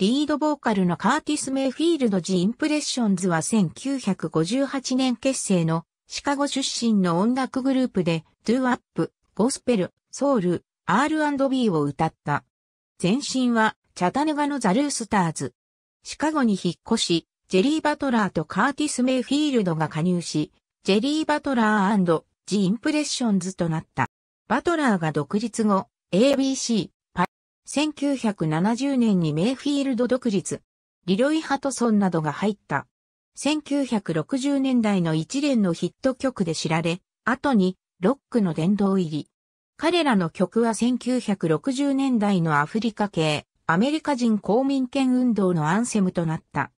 リードボーカルのカーティス・メイフィールド・ジ・インプレッションズは1958年結成のシカゴ出身の音楽グループで、ドゥアップ、ゴスペル、ソウル、R&B を歌った。前身は、チャタネガのザ・ルースターズ。シカゴに引っ越し、ジェリー・バトラーとカーティス・メイフィールドが加入し、ジェリー・バトラージ・インプレッションズとなった。バトラーが独立後、ABC、1970年にメイフィールド独立、リロイ・ハトソンなどが入った。1960年代の一連のヒット曲で知られ、後にロックの殿堂入り。彼らの曲は1960年代のアフリカ系、アメリカ人公民権運動のアンセムとなった。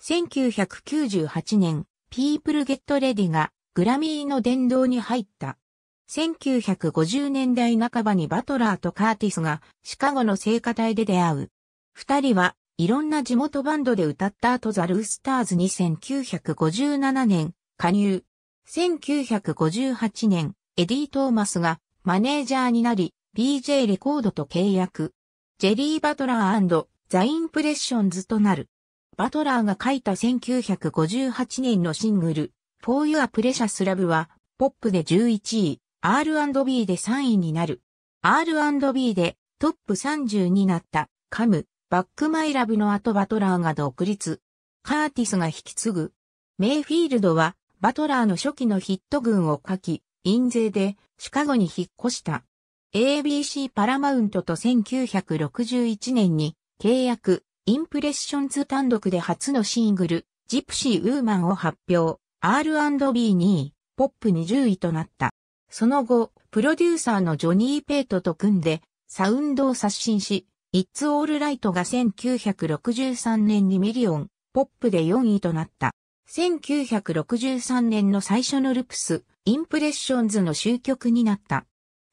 1998年、ピープルゲットレディがグラミーの殿堂に入った。1950年代半ばにバトラーとカーティスがシカゴの聖歌隊で出会う。二人はいろんな地元バンドで歌った後ザ・ルースターズに1957年加入。1958年、エディ・トーマスがマネージャーになり、BJ レコードと契約。ジェリー・バトラーザ・インプレッションズとなる。バトラーが書いた1958年のシングル、For Your Precious Love は、ポップで11位。R&B で3位になる。R&B でトップ30になった、カム、バックマイラブの後バトラーが独立。カーティスが引き継ぐ。メイフィールドは、バトラーの初期のヒット群を書き、印税でシカゴに引っ越した。ABC パラマウントと1961年に契約、インプレッションズ単独で初のシングル、ジプシー・ウーマンを発表、R&B2 位、ポップ20位となった。その後、プロデューサーのジョニー・ペイトと組んで、サウンドを刷新し、It's All Right が1963年にミリオン、ポップで4位となった。1963年の最初のルプス、インプレッションズの終局になった。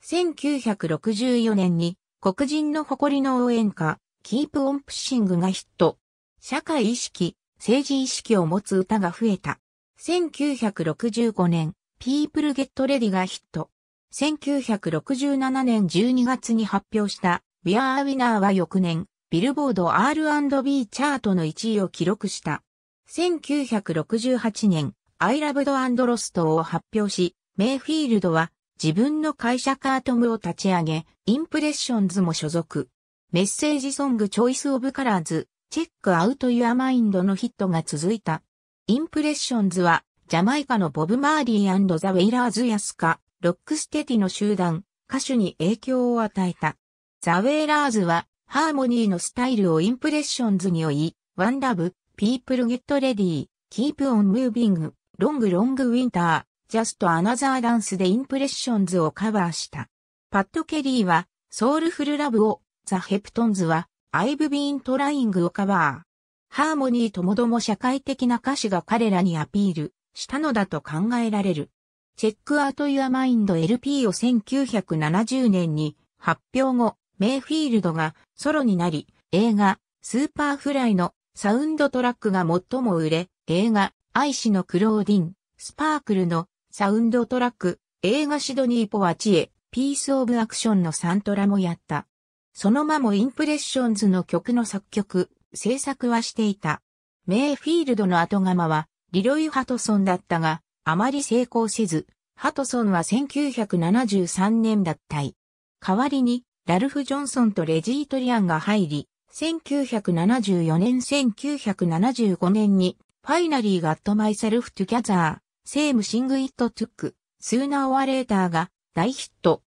1964年に黒人の誇りの応援歌、キープオンプッシングがヒット。社会意識、政治意識を持つ歌が増えた。1965年、People Get Ready がヒット。1967年12月に発表した We Are Winner は翌年、ビルボード R&B チャートの1位を記録した。1968年、I Loved and Lost を発表し、メイフィールドは自分の会社カートムを立ち上げ、インプレッションズも所属。メッセージソングチョイスオブカラーズ、チェックアウトユアマインドのヒットが続いた。インプレッションズはジャマイカのボブ・マーリーザ・ウェイラーズ・ヤスカ、ロックステディの集団、歌手に影響を与えた。ザ・ウェイラーズは、ハーモニーのスタイルをインプレッションズに追い、ワンラブ、ピープルゲットレディー、キープオンムービング、ロングロングウィンター、ジャストアナザーダンスでインプレッションズをカバーした。パッド・ケリーは、ソウルフルラブを、ザ・ヘプトンズは、アイブ・ビーン・トライングをカバー。ハーモニーともども社会的な歌詞が彼らにアピールしたのだと考えられる。チェックアウトユアマインド LP を1970年に発表後、メイフィールドがソロになり、映画、スーパーフライのサウンドトラックが最も売れ、映画、愛しのクローディン、スパークルのサウンドトラック、映画シドニー・ポワチエ、ピース・オブ・アクションのサントラもやった。その間もインプレッションズの曲の作曲、制作はしていた。メイフィールドの後釜はリロイ・ハトソンだったが、あまり成功せず、ハトソンは1973年脱退。代わりに、ラルフ・ジョンソンとレジートリアンが入り、1974年1975年に、ファイナリー・ガット・マイ・セルフ・トゥ・ギャザー、セーム・シング・イット・トゥック、スーナー・オア・レーターが大ヒット。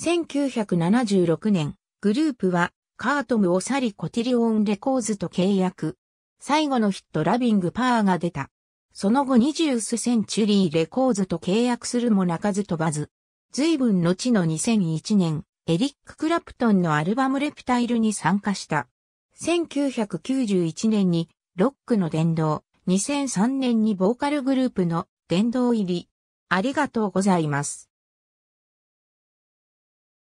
1976年、グループは、カートムを去りコティリオンレコーズと契約。最後のヒットラビングパーが出た。その後20スセンチュリーレコーズと契約するも泣かず飛ばず。随分後の2001年、エリック・クラプトンのアルバムレプタイルに参加した。1991年にロックの殿堂、2003年にボーカルグループの殿堂入り。ありがとうございます。